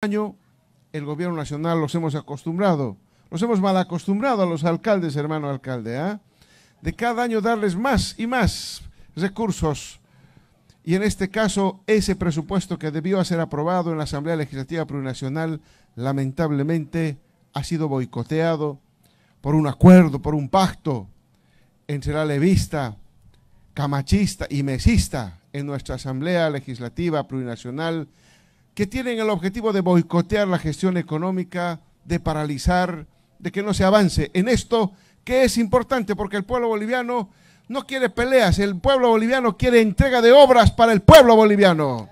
año el gobierno nacional los hemos acostumbrado, los hemos mal acostumbrado a los alcaldes, hermano alcalde, ¿ah? de cada año darles más y más recursos. Y en este caso, ese presupuesto que debió ser aprobado en la Asamblea Legislativa Plurinacional, lamentablemente ha sido boicoteado por un acuerdo, por un pacto entre la levista, camachista y mesista en nuestra Asamblea Legislativa Plurinacional que tienen el objetivo de boicotear la gestión económica, de paralizar, de que no se avance en esto que es importante porque el pueblo boliviano no quiere peleas, el pueblo boliviano quiere entrega de obras para el pueblo boliviano.